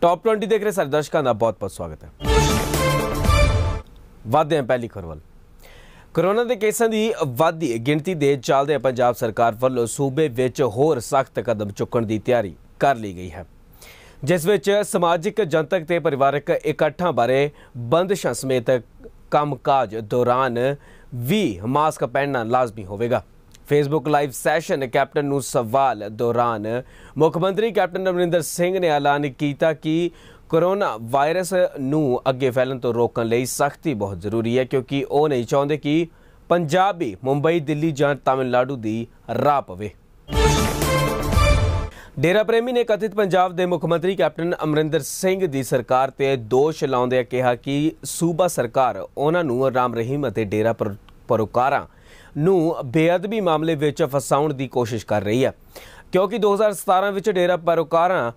Top 20 ਦੇਖ ਰਹੇ ਸਾਰੇ ਦਰਸ਼ਕਾਂ ਦਾ ਬਹੁਤ-ਬਹੁਤ ਸਵਾਗਤ ਹੈ ਵਾਧੇ ਪਹਿਲੀ ਖਬਰ ਕੋਰੋਨਾ ਦੇ ਕੇਸਾਂ ਦੀ ਵਾਧੀ ਗਿਣਤੀ ਦੇ ਚੱਲਦੇ ਪੰਜਾਬ ਸਰਕਾਰ ਵੱਲੋਂ ਸੂਬੇ ਵਿੱਚ ਹੋਰ ਸਖਤ ਕਦਮ ਚੁੱਕਣ ਦੀ ਤਿਆਰੀ ਕਰ ਲਈ ਗਈ ਹੈ ਜਿਸ ਵਿੱਚ ਸਮਾਜਿਕ ਜਨਤਕ ਤੇ ਪਰਿਵਾਰਕ ਇਕੱਠਾਂ ਬਾਰੇ ਬੰਦਸ਼ਾਂ ਸਮੇਤ ਕੰਮਕਾਜ ਦੌਰਾਨ ਵੀ ਮਾਸਕ ਪਹਿਨਣਾ ਲਾਜ਼ਮੀ ਹੋਵੇਗਾ ਫੇਸਬੁੱਕ ਲਾਈਵ ਸੈਸ਼ਨ ਕੈਪਟਨ ਨੂੰ ਸਵਾਲ ਦੌਰਾਨ ਮੁੱਖ ਮੰਤਰੀ ਕੈਪਟਨ ਅਮਰਿੰਦਰ ਸਿੰਘ ਨੇ ਐਲਾਨ ਕੀਤਾ ਕਿ ਕੋਰੋਨਾ ਵਾਇਰਸ ਨੂੰ ਅੱਗੇ ਫੈਲਣ ਤੋਂ ਰੋਕਣ ਲਈ ਸਖਤੀ ਬਹੁਤ ਜ਼ਰੂਰੀ ਹੈ ਕਿਉਂਕਿ ਉਹ ਨਹੀਂ ਚਾਹੁੰਦੇ ਕਿ ਪੰਜਾਬੀ ਮੁੰਬਈ ਦਿੱਲੀ ਜਾਂ ਤਾਮਿਲਨਾਡੂ ਦੀ ਰਾਹ ਪਵੇ ਡੇਰਾ ਪ੍ਰੇਮੀ ਨੇ ਕਥਿਤ ਪੰਜਾਬ ਦੇ ਮੁੱਖ ਮੰਤਰੀ ਕੈਪਟਨ ਅਮਰਿੰਦਰ ਸਿੰਘ ਦੀ ਸਰਕਾਰ ਤੇ ਦੋਸ਼ ਲਾਉਂਦਿਆਂ ਕਿਹਾ ਕਿ ਸੂਬਾ ਸਰਕਾਰ ਉਹਨਾਂ ਨੂੰ ਰਾਮ ਰਹੀਮ ਅਤੇ ਡੇਰਾ ਪਰੋਕਾਰਾਂ ਨੂੰ ਬੇਅਦਬੀ ਮਾਮਲੇ ਵਿੱਚ ਫਸਾਉਣ ਦੀ ਕੋਸ਼ਿਸ਼ ਕਰ ਰਹੀ ਹੈ ਕਿਉਂਕਿ 2017 ਵਿੱਚ ਡੇਰਾ ਪਰੋਕਾਰਾਂ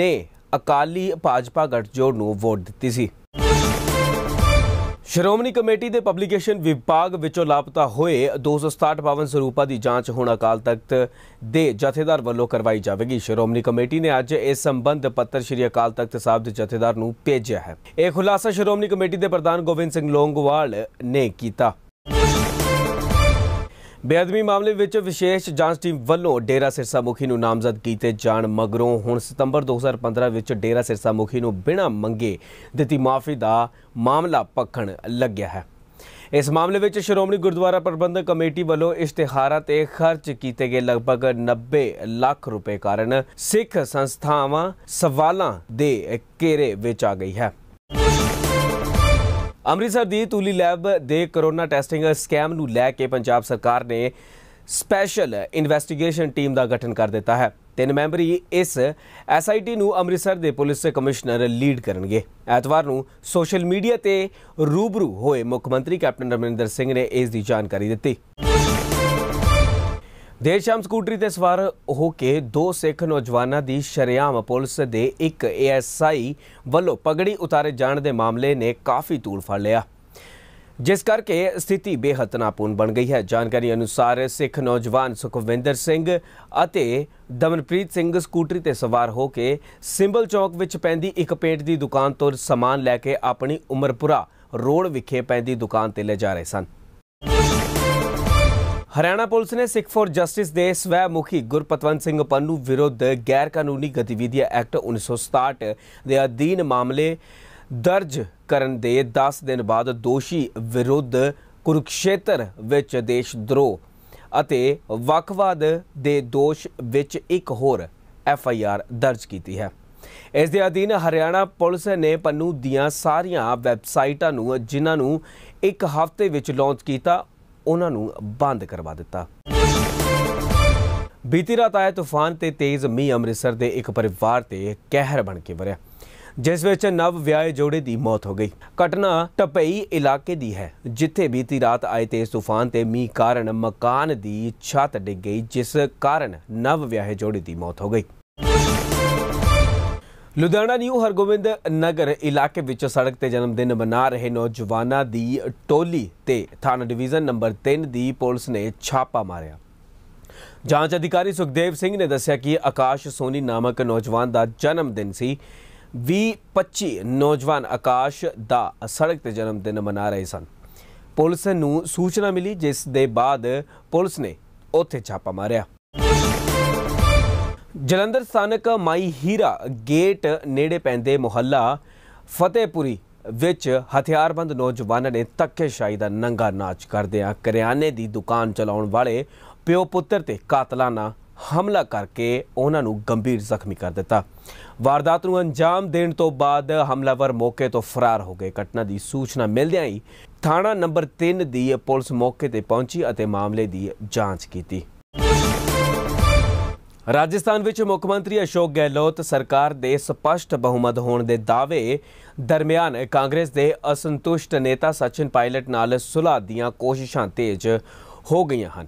ਨੇ ਅਕਾਲੀ ਭਾਜਪਾ ਗਠਜੋੜ ਨੂੰ ਵੋਟ ਦਿੱਤੀ ਸੀ ਸ਼੍ਰੋਮਣੀ ਕਮੇਟੀ ਦੇ ਪਬਲੀਕੇਸ਼ਨ ਵਿਭਾਗ ਵਿੱਚੋਂ ਲਾਪਤਾ ਹੋਏ 267 ਸਰੂਪਾ ਦੀ ਜਾਂਚ ਹੁਣ ਅਕਾਲ ਤਖਤ ਦੇ ਜਥੇਦਾਰ ਵੱਲੋਂ ਕਰਵਾਈ ਜਾਵੇਗੀ ਸ਼੍ਰੋਮਣੀ ਕਮੇਟੀ ਨੇ ਅੱਜ ਇਸ ਸੰਬੰਧ ਪੱਤਰ ਸ਼੍ਰੀ ਅਕਾਲ ਤਖਤ ਸਾਹਿਬ ਦੇ ਜਥੇਦਾਰ ਨੂੰ ਭੇਜਿਆ ਹੈ ਇਹ ਖੁਲਾਸਾ ਸ਼੍ਰੋਮਣੀ ਕਮੇਟੀ ਦੇ ਪ੍ਰਧਾਨ ਗੋਬਿੰਦ ਸਿੰਘ ਲੋਂਗਵਾਲ ਨੇ ਕੀਤਾ ਬੇਅਦਬੀ ਮਾਮਲੇ ਵਿੱਚ ਵਿਸ਼ੇਸ਼ ਜਾਂਚ ਟੀਮ ਵੱਲੋਂ ਡੇਰਾ ਸਿਰਸਾ ਮੁਖੀ ਨੂੰ ਨਾਮਜ਼ਦ ਕੀਤੇ ਜਾਣ ਮਗਰੋਂ ਹੁਣ ਸਤੰਬਰ 2015 ਵਿੱਚ ਡੇਰਾ ਸਿਰਸਾ ਮੁਖੀ ਨੂੰ ਬਿਨਾਂ ਮੰਗੇ ਦਿੱਤੀ ਮਾਫੀ ਦਾ ਮਾਮਲਾ ਪਖਣ ਲੱਗਿਆ ਹੈ ਇਸ ਮਾਮਲੇ ਵਿੱਚ ਸ਼੍ਰੋਮਣੀ ਗੁਰਦੁਆਰਾ ਪ੍ਰਬੰਧਕ ਕਮੇਟੀ ਵੱਲੋਂ ਇਸ਼ਤਿਹਾਰਾਂ ਤੇ ਖਰਚ ਕੀਤੇ ਗਏ ਲਗਭਗ 90 ਲੱਖ ਰੁਪਏ ਕਾਰਨ ਸਿੱਖ ਸੰਸਥਾਵਾਂ ਸਵਾਲਾਂ ਦੇ ਘੇਰੇ ਵਿੱਚ ਆ ਗਈ ਹੈ ਅੰਮ੍ਰਿਤਸਰ ਦੀ ਤੂਲੀ ਲੈਬ ਦੇ ਕਰੋਨਾ ਟੈਸਟਿੰਗ ਸਕੈਮ ਨੂੰ ਲੈ ਕੇ ਪੰਜਾਬ ਸਰਕਾਰ ਨੇ ਸਪੈਸ਼ਲ ਇਨਵੈਸਟੀਗੇਸ਼ਨ ਟੀਮ ਦਾ ਗਠਨ ਕਰ ਦਿੱਤਾ ਹੈ ਤਿੰਨ ਮੈਂਬਰੀ ਇਸ ਐਸਆਈਟੀ ਨੂੰ ਅੰਮ੍ਰਿਤਸਰ ਦੇ ਪੁਲਿਸ ਕਮਿਸ਼ਨਰ ਲੀਡ ਕਰਨਗੇ ਐਤਵਾਰ ਨੂੰ ਸੋਸ਼ਲ ਮੀਡੀਆ ਤੇ ਰੂਬਰੂ ਹੋਏ ਮੁੱਖ ਮੰਤਰੀ ਕੈਪਟਨ ਰਮਿੰਦਰ ਸਿੰਘ ਨੇ ਇਸ ਦੀ ਜਾਣਕਾਰੀ ਦਿੱਤੀ ਦੇਰ ਸ਼ਾਮ ਸਕੂਟਰੀ ਤੇ ਸਵਾਰ ਹੋ ਕੇ ਦੋ ਸਿੱਖ ਨੌਜਵਾਨਾਂ ਦੀ ਸ਼ਰਿਆਮ ਪੁਲਿਸ ਦੇ ਇੱਕ ਏਐਸਆਈ ਵੱਲੋਂ ਪਗੜੀ ਉਤਾਰੇ ਜਾਣ ਦੇ ਮਾਮਲੇ ਨੇ ਕਾਫੀ ਤੂੜ ਫੜ ਲਿਆ ਜਿਸ ਕਰਕੇ ਸਥਿਤੀ ਬੇਹੱਦ ਨਾਪੂਨ ਬਣ ਗਈ ਹੈ ਜਾਣਕਾਰੀ ਅਨੁਸਾਰ ਸਿੱਖ ਨੌਜਵਾਨ ਸੁਖਵਿੰਦਰ ਸਿੰਘ ਅਤੇ ਦਮਨਪ੍ਰੀਤ ਸਿੰਘ ਸਕੂਟਰੀ ਤੇ ਸਵਾਰ ਹੋ ਕੇ ਸਿੰਬਲ ਚੌਕ ਵਿੱਚ ਪੈਂਦੀ ਇੱਕ ਪੇਂਟ ਦੀ ਦੁਕਾਨ ਤੋਂ ਸਮਾਨ ਲੈ ਕੇ ਆਪਣੀ ਉਮਰਪੁਰਾ ਰੋਡ ਵਿਖੇ ਪੈਂਦੀ ਦੁਕਾਨ ਤੇ ਲੈ ਜਾ ਰਹੇ ਸਨ ਹਰਿਆਣਾ ਪੁਲਿਸ ਨੇ ਸਿੱਖ ਫੋਰ ਜਸਟਿਸ ਦੇ ਸਵੈ ਮੁਖੀ ਗੁਰਪਤਵੰਤ ਸਿੰਘ ਪੰਨੂ ਵਿਰੁੱਧ ਗੈਰ ਕਾਨੂੰਨੀ ਗਤੀਵਿਧੀਆਂ ਐਕਟ 1967 ਦੇ ਅਧੀਨ ਮਾਮਲੇ ਦਰਜ ਕਰਨ ਦੇ 10 ਦਿਨ ਬਾਅਦ ਦੋਸ਼ੀ ਵਿਰੁੱਧ ਕੁਰੂਕਸ਼ੇਤਰ ਵਿੱਚ ਦੇਸ਼ ਦਰੋ ਅਤੇ ਵਕਵਾਦ ਦੇ ਦੋਸ਼ ਵਿੱਚ ਇੱਕ ਹੋਰ ਐਫ ਆਈ ਆਰ ਦਰਜ ਕੀਤੀ ਹੈ ਇਸ ਦੇ ਅਧੀਨ ਹਰਿਆਣਾ ਪੁਲਿਸ ਨੇ ਪੰਨੂ ਦੀਆਂ ਸਾਰੀਆਂ ਵੈਬਸਾਈਟਾਂ ਨੂੰ ਜਿਨ੍ਹਾਂ ਨੂੰ ਇੱਕ ਹਫ਼ਤੇ ਵਿੱਚ ਲਾਂਚ ਕੀਤਾ ਉਹਨਾਂ ਨੂੰ ਬੰਦ ਕਰਵਾ ਦਿੱਤਾ ਬੀਤੀ ਰਾਤ ਆਇਆ ਤੂਫਾਨ ਤੇ ਤੇਜ਼ ਮੀਂਹ ਅੰਮ੍ਰਿਤਸਰ ਦੇ ਇੱਕ ਪਰਿਵਾਰ ਤੇ ਕਹਿਰ ਬਣ ਕੇ ਵਰਿਆ ਜਿਸ ਵਿੱਚ ਨਵ ਵਿਆਹੇ ਜੋੜੇ ਦੀ ਮੌਤ ਹੋ ਗਈ ਘਟਨਾ ਟਪਈ ਇਲਾਕੇ ਦੀ ਹੈ ਜਿੱਥੇ ਬੀਤੀ ਰਾਤ ਆਏ ਤੇਜ਼ ਤੂਫਾਨ ਤੇ ਮੀਂਹ ਕਾਰਨ ਮਕਾਨ ਦੀ ਛੱਤ ਡਿੱਗ ਗਈ ਜਿਸ ਕਾਰਨ ਨਵ ਵਿਆਹੇ ਜੋੜੇ ਦੀ ਮੌਤ ਹੋ ਗਈ ਲੁਧਿਆਣਾ ਨਿਊ ਹਰਗੋਬਿੰਦ ਨਗਰ ਇਲਾਕੇ ਵਿੱਚ ਸੜਕ ਤੇ ਜਨਮ ਦਿਨ ਮਨਾ ਰਹੇ ਨੌਜਵਾਨਾਂ ਦੀ ਟੋਲੀ ਤੇ ਥਾਣਾ ਡਿਵੀਜ਼ਨ ਨੰਬਰ 3 ਦੀ ਪੁਲਿਸ ਨੇ ਛਾਪਾ ਮਾਰਿਆ ਜਾਂਚ ਅਧਿਕਾਰੀ ਸੁਖਦੇਵ ਸਿੰਘ ਨੇ ਦੱਸਿਆ ਕਿ ਆਕਾਸ਼ ਸੋਨੀ ਨਾਮਕ ਨੌਜਵਾਨ ਦਾ ਜਨਮ ਦਿਨ ਸੀ 20-25 ਨੌਜਵਾਨ ਆਕਾਸ਼ ਦਾ ਸੜਕ ਤੇ ਜਨਮ ਦਿਨ ਮਨਾ ਰਹੇ ਸਨ ਪੁਲਿਸ ਨੂੰ ਸੂਚਨਾ ਮਿਲੀ ਜਿਸ ਦੇ ਬਾਅਦ ਪੁਲਿਸ ਨੇ ਉੱਥੇ ਛਾਪਾ ਮਾਰਿਆ ਜਲੰਧਰ ਸਥਾਨਕ ਮਾਈ ਹੀਰਾ ਗੇਟ ਨੇੜੇ ਪੈਂਦੇ ਮੁਹੱਲਾ ਫਤਿਹਪੁਰੀ ਵਿੱਚ ਹਥਿਆਰਬੰਦ ਨੌਜਵਾਨਾਂ ਨੇ ਤੱਕੇਸ਼ਾਹੀ ਦਾ ਨੰਗਾ ਨਾਚ ਕਰਦਿਆਂ ਕਰਿਆਨੇ ਦੀ ਦੁਕਾਨ ਚਲਾਉਣ ਵਾਲੇ ਪਿਓ ਪੁੱਤਰ ਤੇ ਕਾਤਲਾਨਾ ਹਮਲਾ ਕਰਕੇ ਉਹਨਾਂ ਨੂੰ ਗੰਭੀਰ ਜ਼ਖਮੀ ਕਰ ਦਿੱਤਾ ਵਾਰਦਾਤ ਨੂੰ ਅੰਜਾਮ ਦੇਣ ਤੋਂ ਬਾਅਦ ਹਮਲਾਵਰ ਮੌਕੇ ਤੋਂ ਫਰਾਰ ਹੋ ਗਏ ਘਟਨਾ ਦੀ ਸੂਚਨਾ ਮਿਲਦਿਆਂ ਹੀ ਥਾਣਾ ਨੰਬਰ 3 ਦੀ ਪੁਲਿਸ ਮੌਕੇ ਤੇ ਪਹੁੰਚੀ ਅਤੇ ਮਾਮਲੇ ਦੀ ਜਾਂਚ ਕੀਤੀ ਰਾਜਸਥਾਨ ਵਿੱਚ ਮੁੱਖ ਮੰਤਰੀ ਅਸ਼ੋਕ ਗਹਿਲੋਤ ਸਰਕਾਰ ਦੇ ਸਪਸ਼ਟ ਬਹੁਮਤ ਹੋਣ ਦੇ ਦਾਅਵੇ ਦਰਮਿਆਨ ਕਾਂਗਰਸ ਦੇ ਅਸੰਤੁਸ਼ਟ ਨੇਤਾ ਸਚਿਨ ਪਾਇਲਟ ਨਾਲ ਸੁਲਾਹ ਦੀਆਂ ਕੋਸ਼ਿਸ਼ਾਂ ਤੇਜ਼ ਹੋ ਗਈਆਂ ਹਨ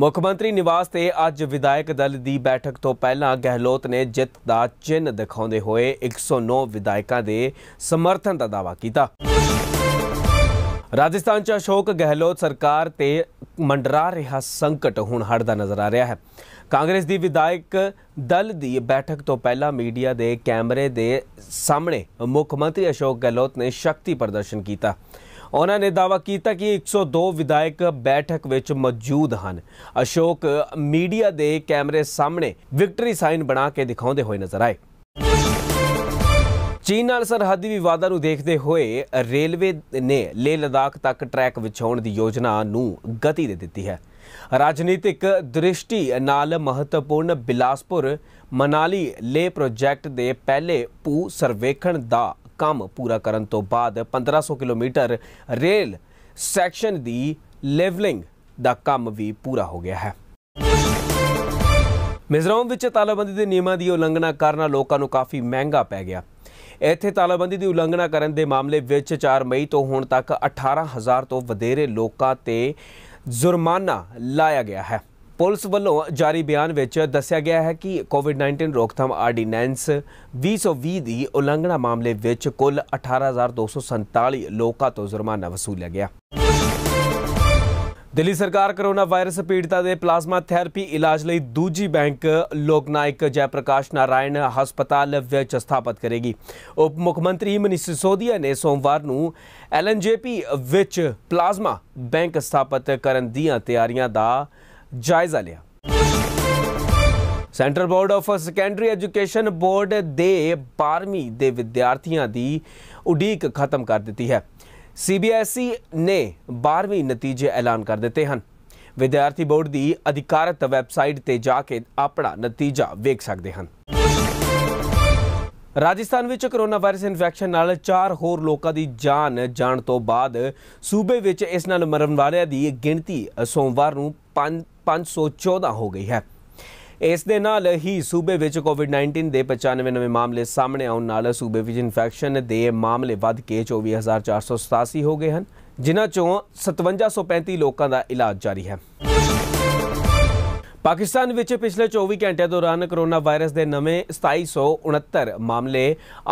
ਮੁੱਖ ਮੰਤਰੀ ਨਿਵਾਸ ਤੇ ਅੱਜ ਵਿਧਾਇਕ ਦਲ ਦੀ ਬੈਠਕ ਤੋਂ ਪਹਿਲਾਂ ਗਹਿਲੋਤ ਨੇ ਜਿੱਤ ਦਾ ਚਿੰਨ ਦਿਖਾਉਂਦੇ ਹੋਏ 109 ਵਿਧਾਇਕਾਂ ਦੇ ਸਮਰਥਨ ਦਾ ਦਾਅਵਾ ਕੀਤਾ ਰਾਜਸਥਾਨ 'ਚ ਅਸ਼ੋਕ ਗਹਿਲੋਤ ਸਰਕਾਰ ਤੇ ਮੰਡਰਾ ਰਿਹਾ ਸੰਕਟ ਹੁਣ ਹਟਦਾ ਨਜ਼ਰ ਆ ਰਿਹਾ ਹੈ ਕਾਂਗਰਸ ਦੀ ਵਿਧਾਇਕ ਦਲ ਦੀ ਬੈਠਕ ਤੋਂ ਪਹਿਲਾਂ ਮੀਡੀਆ ਦੇ ਕੈਮਰੇ ਦੇ ਸਾਹਮਣੇ ਮੁੱਖ ਮੰਤਰੀ ਅਸ਼ੋਕ ਗਹਿਲੋਤ ਨੇ ਸ਼ਕਤੀ ਪ੍ਰਦਰਸ਼ਨ ਕੀਤਾ ਉਹਨਾਂ ਨੇ ਦਾਵਾ ਕੀਤਾ ਕਿ 102 ਵਿਧਾਇਕ ਬੈਠਕ ਵਿੱਚ ਮੌਜੂਦ ਹਨ ਅਸ਼ੋਕ ਮੀਡੀਆ ਦੇ ਕੈਮਰੇ ਸਾਹਮਣੇ ਵਿਕਟਰੀ ਸਾਈਨ ਬਣਾ ਕੇ ਦਿਖਾਉਂਦੇ ਹੋਏ ਨਜ਼ਰ ਆਏ ਚੀਨ ਨਾਲ ਸਰਹੱਦੀ ਵਿਵਾਦਾਂ ਨੂੰ ਦੇਖਦੇ ਹੋਏ ਰੇਲਵੇ ਨੇ ਲੇ ਲਦਾਖ ਤੱਕ ਟਰੈਕ ਵਿਛਾਉਣ ਦੀ ਯੋਜਨਾ ਨੂੰ ਗਤੀ ਦੇ ਦਿੱਤੀ ਹੈ ਰਾਜਨੀਤਿਕ ਦ੍ਰਿਸ਼ਟੀ ਨਾਲ ਮਹੱਤਵਪੂਰਨ ਬਿਲਾਸਪੁਰ ਮਨਾਲੀ ਲੇ ਪ੍ਰੋਜੈਕਟ ਦੇ ਪਹਿਲੇ ਪੂ ਸਰਵੇਖਣ ਦਾ ਕੰਮ ਪੂਰਾ ਕਰਨ ਤੋਂ ਬਾਅਦ 1500 ਕਿਲੋਮੀਟਰ ਰੇਲ ਸੈਕਸ਼ਨ ਦੀ ਲੈਵਲਿੰਗ ਦਾ ਕੰਮ ਵੀ ਪੂਰਾ ਹੋ ਗਿਆ ਹੈ ਮਿਜ਼ੋਰਮ ਵਿੱਚ ਤਾਲਾਬੰਦੀ ਦੇ ਨਿਯਮਾਂ ਦੀ ਉਲੰਘਣਾ ਕਰਨਾ ਲੋਕਾਂ ਨੂੰ ਕਾਫੀ ਮਹਿੰਗਾ ਪੈ ਗਿਆ ਇੱਥੇ ਤਾਲਾਬੰਦੀ ਦੀ ਉਲੰਘਣਾ ਕਰਨ ਦੇ ਮਾਮਲੇ ਵਿੱਚ 4 ਮਈ ਤੋਂ ਹੁਣ ਤੱਕ 18000 ਤੋਂ ਵਧੇਰੇ ਲੋਕਾਂ ਤੇ ਜੁਰਮਾਨਾ ਲਾਇਆ ਗਿਆ ਹੈ ਪੁਲਿਸ ਵੱਲੋਂ ਜਾਰੀ ਬਿਆਨ ਵਿੱਚ ਦੱਸਿਆ ਗਿਆ ਹੈ ਕਿ ਕੋਵਿਡ-19 ਰੋਕਥਾਮ ਆਰਡੀਨੈਂਸ 2020 ਦੀ ਉਲੰਘਣਾ ਮਾਮਲੇ ਵਿੱਚ ਕੁੱਲ 18247 ਲੋਕਾਂ ਤੋਂ ਜੁਰਮਾਨਾ ਵਸੂਲਿਆ ਗਿਆ। ਦਿੱਲੀ ਸਰਕਾਰ ਕਰੋਨਾ ਵਾਇਰਸ ਪੀੜਤਾ ਦੇ ਪਲਾਜ਼ਮਾ ਥੈਰੇਪੀ ਇਲਾਜ ਲਈ ਦੂਜੀ ਬੈਂਕ ਲੋਕਨਾਇਕ ਜੈਪ੍ਰਕਾਸ਼ ਨਾਰਾਇਣ ਹਸਪਤਾਲ ਵਿੱਚ ਸਥਾਪਿਤ ਕਰੇਗੀ ਉਪ ਮੁੱਖ ਮੰਤਰੀ ਮਨੀਸ਼ ਸੋਦੀਆ ਨੇ ਸੋਮਵਾਰ ਨੂੰ ਐਲਐਨਜੇਪੀ ਵਿੱਚ ਪਲਾਜ਼ਮਾ ਬੈਂਕ ਸਥਾਪਿਤ ਕਰਨ ਦੀਆਂ ਤਿਆਰੀਆਂ ਦਾ ਜਾਇਜ਼ਾ ਲਿਆ centre board of secondary education board ਦੇ 12ਵੀਂ ਦੇ ਵਿਦਿਆਰਥੀਆਂ ਦੀ ਉਡੀਕ ਖਤਮ ਕਰ ਦਿੱਤੀ ਹੈ ਸੀਬੀਐਸਈ ਨੇ 12ਵੀਂ ਨਤੀਜੇ ਐਲਾਨ ਕਰ ਦਿੱਤੇ ਹਨ ਵਿਦਿਆਰਥੀ ਬੋਰਡ ਦੀ ਅਧਿਕਾਰਤ ਵੈਬਸਾਈਟ ਤੇ ਜਾ ਕੇ ਆਪਣਾ ਨਤੀਜਾ ਵੇਖ ਸਕਦੇ ਹਨ ਰਾਜਸਥਾਨ ਵਿੱਚ ਕਰੋਨਾ ਵਾਇਰਸ ਇਨਫੈਕਸ਼ਨ ਨਾਲ 4 ਹੋਰ ਲੋਕਾਂ ਦੀ ਜਾਨ ਜਾਣ ਤੋਂ ਬਾਅਦ ਸੂਬੇ ਵਿੱਚ ਇਸ ਨਾਲ ਮਰਨ ਵਾਲਿਆਂ ਦੀ ਗਿਣਤੀ ਸੋਮਵਾਰ ਨੂੰ 514 ਹੋ ਗਈ ਹੈ ਇਸ ਦੇ ਨਾਲ ਹੀ ਸੂਬੇ ਵਿੱਚ ਕੋਵਿਡ-19 ਦੇ 95 ਨਵੇਂ ਮਾਮਲੇ ਸਾਹਮਣੇ ਆਉਣ ਨਾਲ ਸੂਬੇ ਵਿੱਚ ਇਨਫੈਕਸ਼ਨ ਦੇ ਮਾਮਲੇ ਵੱਧ ਕੇ 24487 ਹੋ ਗਏ ਹਨ ਜਿਨ੍ਹਾਂ ਚੋਂ 5735 ਲੋਕਾਂ ਦਾ ਇਲਾਜ ਜਾਰੀ ਹੈ ਪਾਕਿਸਤਾਨ ਵਿੱਚ ਪਿਛਲੇ 24 ਘੰਟੇ ਦੌਰਾਨ ਕੋਰੋਨਾ ਵਾਇਰਸ ਦੇ ਨਵੇਂ 2769 ਮਾਮਲੇ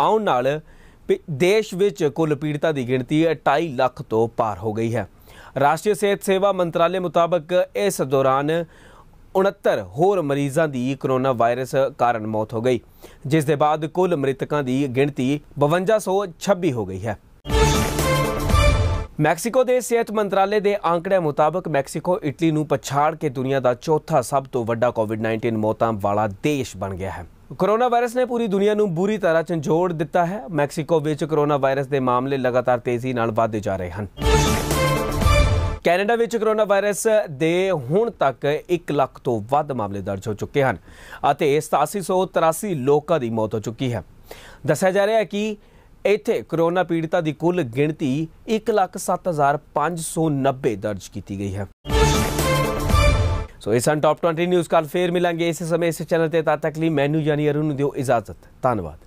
ਆਉਣ ਨਾਲ ਦੇਸ਼ ਵਿੱਚ ਕੁੱਲ ਪੀੜਤਾ ਦੀ ਗਿਣਤੀ 28 ਲੱਖ ਤੋਂ ਪਾਰ ਹੋ ਗਈ ਹੈ ਰਾਸ਼ਟਰੀ ਸਿਹਤ ਸੇਵਾ ਮੰਤਰਾਲੇ ਮੁਤਾਬਕ ਇਸ ਦੌਰਾਨ 69 ਹੋਰ ਮਰੀਜ਼ਾਂ ਦੀ ਕਰੋਨਾ ਵਾਇਰਸ ਕਾਰਨ ਮੌਤ ਹੋ ਗਈ ਜਿਸ ਦੇ ਬਾਅਦ ਕੁੱਲ ਮ੍ਰਿਤਕਾਂ ਦੀ ਗਿਣਤੀ 5226 ਹੋ ਗਈ ਹੈ ਮੈਕਸੀਕੋ ਦੇ ਸਿਹਤ ਮੰਤਰਾਲੇ ਦੇ ਅੰਕੜਿਆਂ ਮੁਤਾਬਕ ਮੈਕਸੀਕੋ ਇਟਲੀ ਨੂੰ ਪਛਾੜ ਕੇ ਦੁਨੀਆ ਦਾ ਚੌਥਾ ਸਭ ਤੋਂ ਵੱਡਾ ਕੋਵਿਡ-19 ਮੌਤਾਂ ਵਾਲਾ ਦੇਸ਼ ਬਣ ਗਿਆ ਹੈ ਕੋਰੋਨਾ ਵਾਇਰਸ ਨੇ ਪੂਰੀ ਦੁਨੀਆ ਨੂੰ ਬੁਰੀ ਤਰ੍ਹਾਂ ਝੰਜੋੜ ਦਿੱਤਾ ਹੈ ਮੈਕਸੀਕੋ ਵਿੱਚ ਕੋਰੋਨਾ ਵਾਇਰਸ ਦੇ ਮਾਮਲੇ ਲਗਾਤਾਰ ਤੇਜ਼ੀ ਨਾਲ ਵਧਦੇ ਜਾ ਰਹੇ ਹਨ ਕੈਨੇਡਾ ਵਿੱਚ ਕਰੋਨਾ ਵਾਇਰਸ ਦੇ ਹੁਣ ਤੱਕ 1 ਲੱਖ ਤੋਂ ਵੱਧ ਮਾਮਲੇ ਦਰਜ ਹੋ ਚੁੱਕੇ ਹਨ ਅਤੇ 8783 ਲੋਕਾਂ ਦੀ ਮੌਤ ਹੋ ਚੁੱਕੀ ਹੈ ਦੱਸਿਆ ਜਾ ਰਿਹਾ ਹੈ ਕਿ ਇੱਥੇ ਕਰੋਨਾ ਪੀੜਤਾਂ ਦੀ ਕੁੱਲ ਗਿਣਤੀ 107590 ਦਰਜ ਕੀਤੀ ਗਈ ਹੈ ਸੋ ਇਸ ਹਨ ਟਾਪ 20 ਨਿਊਜ਼ ਕਾਲ ਫੇਰ ਮਿਲਾਂਗੇ ਇਸੇ ਸਮੇਂ ਇਸੇ ਚੈਨਲ ਤੇ ਤਦ ਤੱਕ ਲਈ ਮੈਨੂੰ ਜਾਨੀ ਅਰੁਣ ਨੂੰ ਦਿਓ ਇਜਾਜ਼ਤ ਧੰਨਵਾਦ